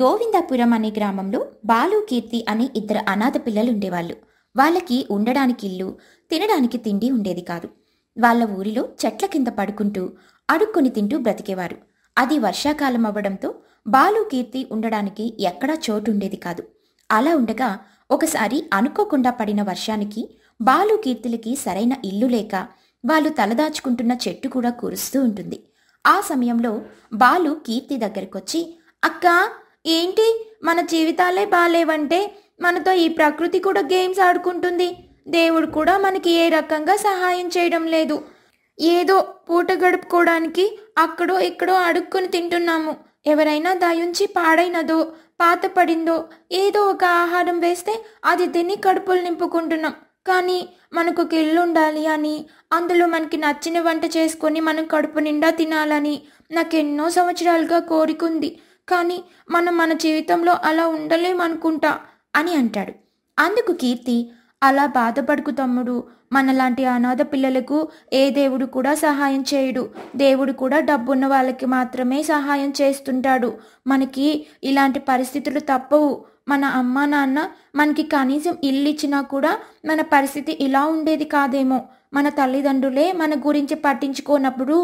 గోవిందాపురం అనే గ్రామంలో బాలు కీర్తి అనే ఇద్దరు అనాథ పిల్లలు ఉండేవాళ్ళు వాళ్ళకి ఉండడానికి ఇల్లు తినడానికి తిండి ఉండేది కాదు వాళ్ళ ఊరిలో చెట్ల కింద పడుకుంటూ అడుక్కొని తింటూ బ్రతికేవారు అది వర్షాకాలం అవ్వడంతో బాలు కీర్తి ఉండడానికి ఎక్కడా చోటు ఉండేది కాదు అలా ఉండగా ఒకసారి అనుకోకుండా పడిన వర్షానికి బాలు కీర్తిలకి సరైన ఇల్లు లేక వాళ్ళు తలదాచుకుంటున్న చెట్టు కూడా కురుస్తూ ఉంటుంది ఆ సమయంలో బాలు కీర్తి దగ్గరకొచ్చి అక్కా ఏంటి మన జీవితాలే బాగాలేవంటే మనతో ఈ ప్రకృతి కూడా గేమ్స్ ఆడుకుంటుంది దేవుడు కూడా మనకి ఏ రకంగా సహాయం చేయడం లేదు ఏదో పూట గడుపుకోవడానికి అక్కడో ఇక్కడో అడుక్కుని తింటున్నాము ఎవరైనా దయుంచి పాడైనదో పాత పడిందో ఏదో ఒక ఆహారం వేస్తే అది తిని కడుపులు నింపుకుంటున్నాం కానీ మనకు ఒక ఉండాలి అని అందులో మనకి నచ్చిన వంట చేసుకొని మనం కడుపు నిండా తినాలని నాకు ఎన్నో సంవత్సరాలుగా కోరికుంది కానీ మనం మన జీవితంలో అలా ఉండలేమనుకుంటా అని అంటాడు అందుకు కీర్తి అలా బాధపడుకు తమ్ముడు మనలాంటి అనాథ పిల్లలకు ఏ దేవుడు కూడా సహాయం చేయడు దేవుడు కూడా డబ్బున్న వాళ్ళకి మాత్రమే సహాయం చేస్తుంటాడు మనకి ఇలాంటి పరిస్థితులు తప్పవు మన అమ్మ నాన్న మనకి కనీసం ఇల్లు ఇచ్చినా కూడా మన పరిస్థితి ఇలా ఉండేది కాదేమో మన తల్లిదండ్రులే మన గురించి పట్టించుకోనప్పుడు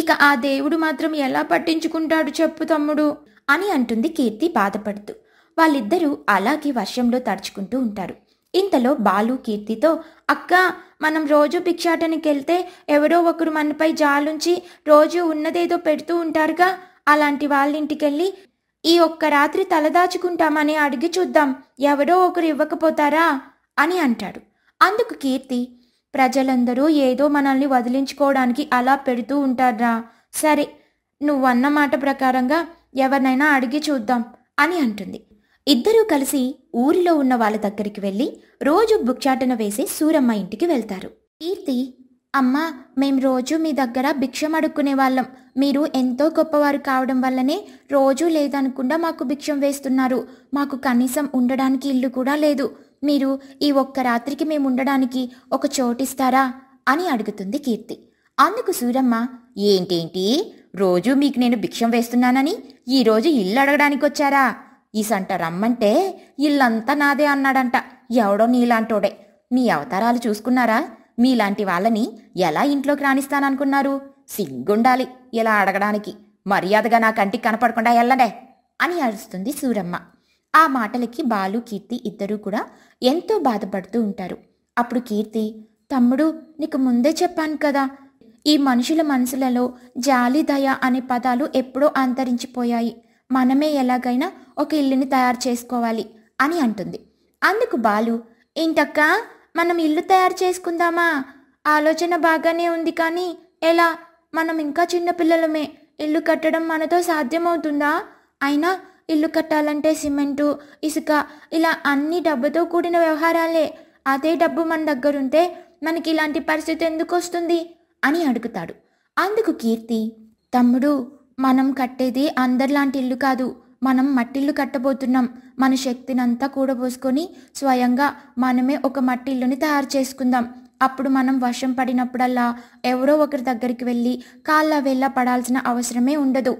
ఇక ఆ దేవుడు మాత్రం ఎలా పట్టించుకుంటాడు చెప్పు తమ్ముడు అని అంటుంది కీర్తి బాధపడుతూ వాళ్ళిద్దరూ అలాగే వర్షంలో తడుచుకుంటూ ఉంటారు ఇంతలో బాలు కీర్తితో అక్క మనం రోజు భిక్షాటనికి వెళ్తే ఎవరో ఒకరు మనపై జాలుంచి రోజు ఉన్నదేదో పెడుతూ ఉంటారుగా అలాంటి వాళ్ళింటికెళ్ళి ఈ ఒక్క రాత్రి తలదాచుకుంటామని అడిగి చూద్దాం ఎవరో ఒకరు ఇవ్వకపోతారా అని అంటాడు అందుకు కీర్తి ప్రజలందరూ ఏదో మనల్ని వదిలించుకోవడానికి అలా పెడుతూ ఉంటారా సరే నువ్వన్న మాట ప్రకారంగా ఎవరినైనా అడిగి చూద్దాం అని అంటుంది ఇద్దరూ కలిసి ఊరిలో ఉన్న వాళ్ళ దగ్గరికి వెళ్ళి రోజు భుక్షాటన వేసి సూరమ్మ ఇంటికి వెళ్తారు కీర్తి అమ్మా మేం రోజు మీ దగ్గర భిక్షం అడుక్కునే వాళ్ళం మీరు ఎంతో గొప్పవారు కావడం వల్లనే రోజూ లేదనకుండా మాకు భిక్షం వేస్తున్నారు మాకు కనీసం ఉండడానికి ఇల్లు కూడా లేదు మీరు ఈ ఒక్క రాత్రికి మేము ఉండడానికి ఒక చోటిస్తారా అని అడుగుతుంది కీర్తి అందుకు సూరమ్మ ఏంటేంటి రోజూ మీకు నేను భిక్షం వేస్తున్నానని ఈరోజు ఇల్లు అడగడానికి వచ్చారా ఈ సంట రమ్మంటే ఇల్లంతా నాదే అన్నాడంట ఎవడో నీలాంటోడే మీ అవతారాలు చూసుకున్నారా మీలాంటి వాళ్ళని ఎలా ఇంట్లోకి రాణిస్తాననుకున్నారు సిగ్గుండాలి ఇలా అడగడానికి మర్యాదగా నా కంటికి కనపడకుండా వెళ్ళడే అని అరుస్తుంది సూరమ్మ ఆ మాటలకి బాలు కీర్తి ఇద్దరూ కూడా ఎంతో బాధపడుతూ ఉంటారు అప్పుడు కీర్తి తమ్ముడు నీకు ముందే చెప్పాను కదా ఈ మనుషుల మనసులలో జాలి దయ అనే పదాలు ఎప్పుడో అంతరించిపోయాయి మనమే ఎలాగైనా ఒక ఇల్లుని తయారు చేసుకోవాలి అని అంటుంది అందుకు బాలు ఏంటక్క మనం ఇల్లు తయారు చేసుకుందామా ఆలోచన బాగానే ఉంది కానీ ఎలా మనం ఇంకా చిన్నపిల్లలమే ఇల్లు కట్టడం మనతో సాధ్యమవుతుందా అయినా ఇల్లు కట్టాలంటే సిమెంటు ఇసుక ఇలా అన్ని డబ్బుతో కూడిన వ్యవహారాలే అదే డబ్బు మన దగ్గరుంటే మనకి ఇలాంటి పరిస్థితి ఎందుకు వస్తుంది అని అడుగుతాడు అందుకు కీర్తి తమ్ముడు మనం కట్టేది అందరిలాంటి ఇల్లు కాదు మనం మట్టిల్లు కట్టబోతున్నాం మన శక్తినంతా కూడబోసుకొని స్వయంగా మనమే ఒక మట్టిల్లుని తయారు చేసుకుందాం అప్పుడు మనం వర్షం పడినప్పుడల్లా ఎవరో ఒకరి దగ్గరికి వెళ్ళి కాళ్ళ వేళ్ళ పడాల్సిన అవసరమే ఉండదు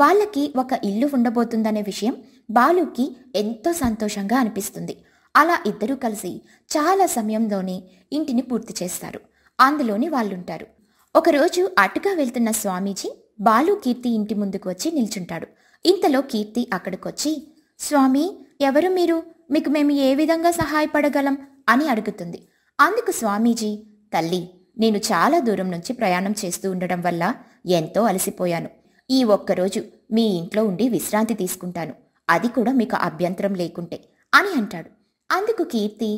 వాళ్ళకి ఒక ఇల్లు ఉండబోతుందనే విషయం బాలుకి ఎంతో సంతోషంగా అనిపిస్తుంది అలా ఇద్దరూ కలిసి చాలా సమయంలోనే ఇంటిని పూర్తి చేస్తారు అందులోని వాళ్ళుంటారు ఒకరోజు అటుగా వెళ్తున్న స్వామీజీ బాలు కీర్తి ఇంటి ముందుకు వచ్చి నిల్చుంటాడు ఇంతలో కీర్తి అక్కడికొచ్చి స్వామి ఎవరు మీరు మీకు మేము ఏ విధంగా సహాయపడగలం అని అడుగుతుంది అందుకు స్వామీజీ తల్లి నేను చాలా దూరం నుంచి ప్రయాణం చేస్తూ ఉండడం వల్ల ఎంతో అలసిపోయాను ఈ ఒక్కరోజు మీ ఇంట్లో ఉండి విశ్రాంతి తీసుకుంటాను అది కూడా మీకు అభ్యంతరం లేకుంటే అని అంటాడు అందుకు కీర్తి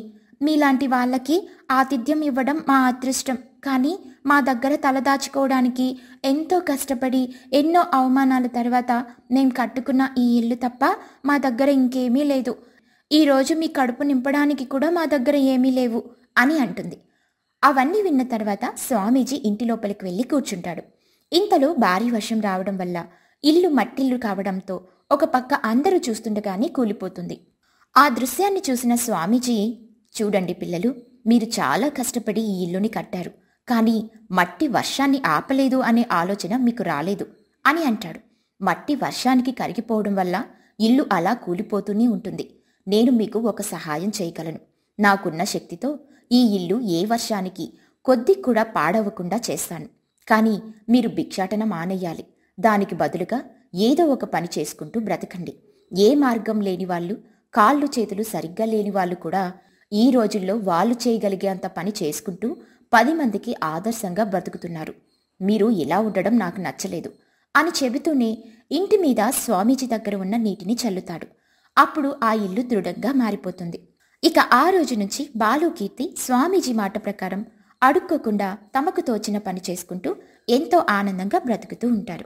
మీలాంటి వాళ్ళకి ఆతిథ్యం ఇవ్వడం మా అదృష్టం కానీ మా దగ్గర తలదాచుకోవడానికి ఎంతో కష్టపడి ఎన్నో అవమానాల తర్వాత మేం కట్టుకున్న ఈ ఇల్లు తప్ప మా దగ్గర ఇంకేమీ లేదు ఈరోజు మీ కడుపు నింపడానికి కూడా మా దగ్గర ఏమీ లేవు అని అంటుంది అవన్నీ విన్న తర్వాత స్వామీజీ ఇంటి లోపలికి వెళ్ళి కూర్చుంటాడు ఇంతలో భారీ వర్షం రావడం వల్ల ఇల్లు మట్టిల్లు కావడంతో ఒక పక్క అందరూ చూస్తుండగానే కూలిపోతుంది ఆ దృశ్యాన్ని చూసిన స్వామీజీ చూడండి పిల్లలు మీరు చాలా కష్టపడి ఈ ఇల్లుని కట్టారు కానీ మట్టి వర్షాన్ని ఆపలేదు అనే ఆలోచన మీకు రాలేదు అని అంటాడు మట్టి వర్షానికి కరిగిపోవడం వల్ల ఇల్లు అలా కూలిపోతూనే ఉంటుంది నేను మీకు ఒక సహాయం చేయగలను నాకున్న శక్తితో ఈ ఇల్లు ఏ వర్షానికి కొద్ది కూడా పాడవకుండా చేస్తాను కానీ మీరు భిక్షాటన మానేయాలి దానికి బదులుగా ఏదో ఒక పని చేసుకుంటూ బ్రతకండి ఏ మార్గం లేని వాళ్ళు కాళ్ళు చేతులు సరిగ్గా లేని వాళ్ళు కూడా ఈ రోజుల్లో వాళ్ళు చేయగలిగేంత పని చేసుకుంటూ పది మందికి ఆదర్శంగా బ్రతుకుతున్నారు మీరు ఇలా ఉండడం నాకు నచ్చలేదు అని చెబుతూనే ఇంటి మీద స్వామీజీ దగ్గర ఉన్న నీటిని చల్లుతాడు అప్పుడు ఆ ఇల్లు దృఢంగా మారిపోతుంది ఇక ఆ రోజు నుంచి బాలుకీర్తి స్వామీజీ మాట ప్రకారం అడుక్కోకుండా తమకు తోచిన పని చేసుకుంటూ ఎంతో ఆనందంగా బ్రతుకుతూ ఉంటారు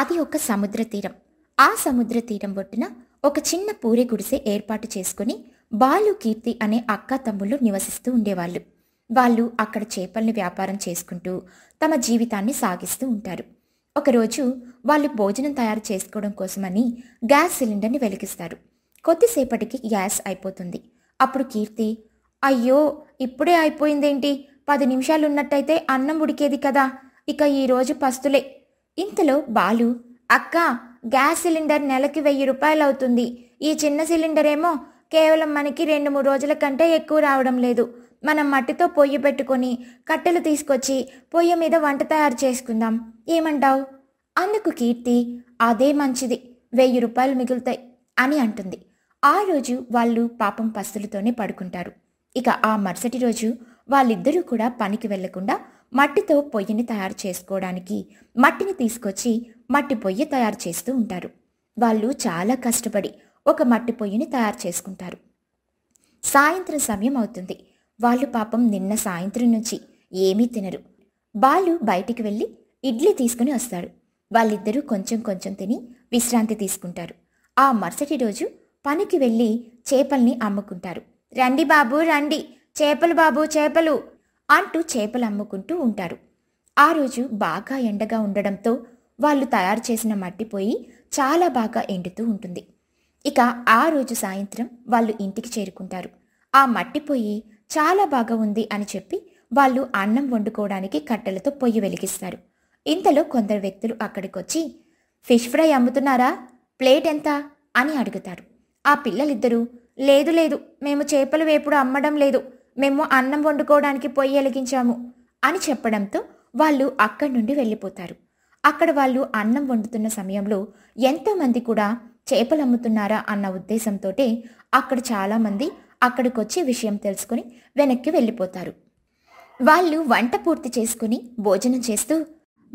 అది ఒక సముద్ర తీరం ఆ సముద్ర తీరం ఒడ్డున ఒక చిన్న పూరి గుడిసె ఏర్పాటు చేసుకుని బాలు కీర్తి అనే అక్క తమ్ముళ్ళు నివసిస్తూ ఉండేవాళ్ళు వాళ్ళు అక్కడ చేపల్ని వ్యాపారం చేసుకుంటూ తమ జీవితాన్ని సాగిస్తూ ఉంటారు ఒకరోజు వాళ్ళు భోజనం తయారు చేసుకోవడం కోసమని గ్యాస్ సిలిండర్ని వెలిగిస్తారు కొద్దిసేపటికి గ్యాస్ అయిపోతుంది అప్పుడు కీర్తి అయ్యో ఇప్పుడే అయిపోయిందేంటి పది నిమిషాలున్నట్టయితే అన్నం ఉడికేది కదా ఇక ఈరోజు పస్తులే ఇంతలో బాలు అక్క గ్యాస్ సిలిండర్ నెలకి వెయ్యి రూపాయలవుతుంది ఈ చిన్న సిలిండర్ ఏమో కేవలం మనకి రెండు మూడు రోజుల కంటే ఎక్కువ రావడం లేదు మనం మట్టితో పొయ్యి పెట్టుకొని కట్టెలు తీసుకొచ్చి పొయ్యి మీద వంట తయారు చేసుకుందాం ఏమంటావు అందుకు కీర్తి అదే మంచిది వెయ్యి రూపాయలు మిగులుతాయి అని అంటుంది ఆ రోజు వాళ్ళు పాపం పస్తులతోనే పడుకుంటారు ఇక ఆ మరుసటి రోజు వాళ్ళిద్దరూ కూడా పనికి వెళ్లకుండా మట్టితో పొయ్యిని తయారు చేసుకోవడానికి మట్టిని తీసుకొచ్చి మట్టి పొయ్యి తయారు చేస్తూ ఉంటారు వాళ్ళు చాలా కష్టపడి ఒక మట్టి పొయ్యిని తయారు చేసుకుంటారు సాయంత్రం సమయం అవుతుంది వాళ్ళు పాపం నిన్న సాయంత్రం నుంచి ఏమీ తినరు బాలు బయటికి వెళ్ళి ఇడ్లీ తీసుకుని వస్తాడు వాళ్ళిద్దరూ కొంచెం కొంచెం తిని విశ్రాంతి తీసుకుంటారు ఆ మరుసటి రోజు పనికి వెళ్ళి చేపల్ని అమ్ముకుంటారు రండి బాబు రండి చేపలు బాబు చేపలు అంటూ చేపలు అమ్ముకుంటూ ఉంటారు ఆ రోజు బాగా ఎండగా ఉండడంతో వాళ్ళు తయారు చేసిన మట్టి పోయి చాలా బాగా ఎండుతూ ఉంటుంది ఇక ఆ రోజు సాయంత్రం వాళ్ళు ఇంటికి చేరుకుంటారు ఆ మట్టి పొయ్యి చాలా బాగా ఉంది అని చెప్పి వాళ్ళు అన్నం వండుకోవడానికి కట్టెలతో పొయ్యి వెలిగిస్తారు ఇంతలో కొందరు వ్యక్తులు అక్కడికొచ్చి ఫిష్ ఫ్రై అమ్ముతున్నారా ప్లేట్ ఎంత అని అడుగుతారు ఆ పిల్లలిద్దరూ లేదు లేదు మేము చేపలు వేపుడు అమ్మడం లేదు మేము అన్నం వండుకోవడానికి పొయ్యి వెలిగించాము అని చెప్పడంతో వాళ్ళు అక్కడి నుండి వెళ్ళిపోతారు అక్కడ వాళ్ళు అన్నం వండుతున్న సమయంలో ఎంతోమంది కూడా చేపలు అమ్ముతున్నారా అన్న ఉద్దేశంతో అక్కడ చాలామంది అక్కడికి వచ్చి విషయం తెలుసుకుని వెనక్కి వెళ్ళిపోతారు వాళ్ళు వంట పూర్తి చేసుకుని భోజనం చేస్తూ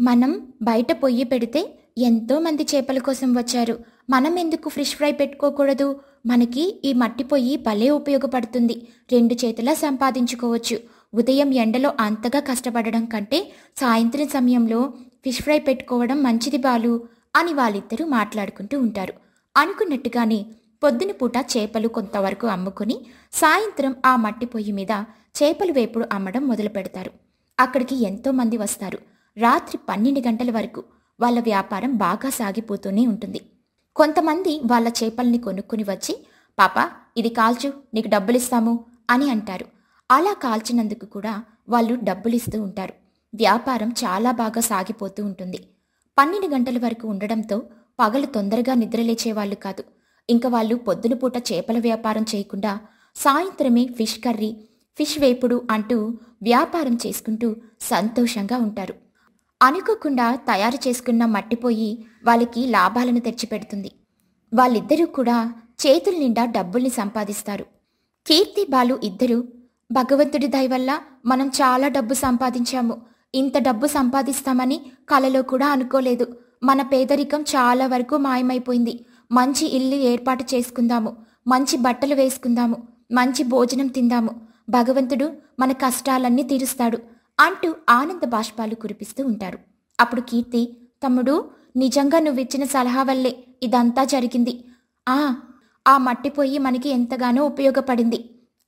మనం బయట పొయ్యి పెడితే ఎంతోమంది చేపల కోసం వచ్చారు మనం ఎందుకు ఫిష్ ఫ్రై పెట్టుకోకూడదు మనకి ఈ మట్టి పొయ్యి భలే ఉపయోగపడుతుంది రెండు చేతులా సంపాదించుకోవచ్చు ఉదయం ఎండలో అంతగా కష్టపడడం కంటే సాయంత్రం సమయంలో ఫిష్ ఫ్రై పెట్టుకోవడం మంచిది బాలు అని వాళ్ళిద్దరూ మాట్లాడుకుంటూ ఉంటారు అనుకున్నట్టుగానే పొద్దున పూట చేపలు కొంతవరకు అమ్ముకుని సాయంత్రం ఆ మట్టి పొయ్యి మీద చేపలు వేపుడు అమ్మడం మొదలు పెడతారు అక్కడికి ఎంతోమంది వస్తారు రాత్రి పన్నెండు గంటల వరకు వాళ్ళ వ్యాపారం బాగా సాగిపోతూనే ఉంటుంది కొంతమంది వాళ్ళ చేపల్ని కొనుక్కుని వచ్చి పాప ఇది కాల్చు నీకు డబ్బులిస్తాము అని అంటారు అలా కాల్చినందుకు కూడా వాళ్ళు డబ్బులిస్తూ ఉంటారు వ్యాపారం చాలా బాగా సాగిపోతూ ఉంటుంది పన్నెండు గంటల వరకు ఉండడంతో పగలు తొందరగా నిద్రలేచేవాళ్ళు కాదు ఇంకా వాళ్ళు పొద్దున పూట చేపల వ్యాపారం చేయకుండా సాయంత్రమే ఫిష్ కర్రీ ఫిష్ వేపుడు అంటూ వ్యాపారం చేసుకుంటూ సంతోషంగా ఉంటారు అనుకోకుండా తయారు చేసుకున్న మట్టిపోయి వాళ్ళకి లాభాలను తెచ్చిపెడుతుంది వాళ్ళిద్దరూ కూడా చేతుల నిండా డబ్బుల్ని సంపాదిస్తారు కీర్తి బాలు ఇద్దరు భగవంతుడి దయ వల్ల మనం చాలా డబ్బు సంపాదించాము ఇంత డబ్బు సంపాదిస్తామని కలలో కూడా అనుకోలేదు మన పేదరికం చాలా వరకు మాయమైపోయింది మంచి ఇల్లు ఏర్పాటు చేసుకుందాము మంచి బట్టలు వేసుకుందాము మంచి భోజనం తిందాము భగవంతుడు మన కష్టాలన్నీ తీరుస్తాడు అంటూ ఆనంద బాష్పాలు కురిపిస్తూ ఉంటారు అప్పుడు కీర్తి తమ్ముడు నిజంగా నువ్విచ్చిన సలహా వల్లే ఇదంతా జరిగింది ఆ ఆ పొయ్యి మనకి ఎంతగానో ఉపయోగపడింది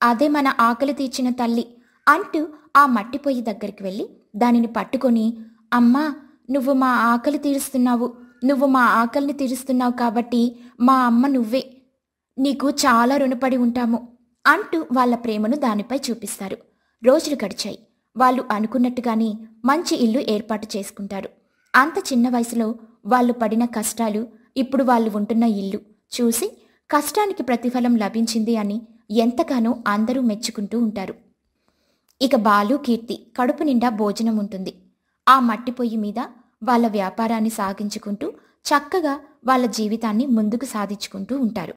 అదే మన ఆకలి తీర్చిన తల్లి అంటూ ఆ మట్టి పొయ్యి దగ్గరికి వెళ్ళి దానిని పట్టుకొని అమ్మా నువ్వు మా ఆకలి తీరుస్తున్నావు నువ్వు మా ఆకలిని తీరుస్తున్నావు కాబట్టి మా అమ్మ నువ్వే నీకు చాలా రుణపడి ఉంటాము అంటూ వాళ్ళ ప్రేమను దానిపై చూపిస్తారు రోజులు గడిచాయి వాళ్ళు అనుకున్నట్టుగానే మంచి ఇల్లు ఏర్పాటు చేసుకుంటారు అంత చిన్న వయసులో వాళ్ళు పడిన కష్టాలు ఇప్పుడు వాళ్ళు ఉంటున్న ఇల్లు చూసి కష్టానికి ప్రతిఫలం లభించింది అని ఎంతగానో అందరూ మెచ్చుకుంటూ ఉంటారు ఇక బాలు కీర్తి కడుపు నిండా భోజనం ఉంటుంది ఆ మట్టి పొయ్యి మీద వాళ్ళ వ్యాపారాన్ని సాగించుకుంటూ చక్కగా వాళ్ళ జీవితాన్ని ముందుకు సాధించుకుంటూ ఉంటారు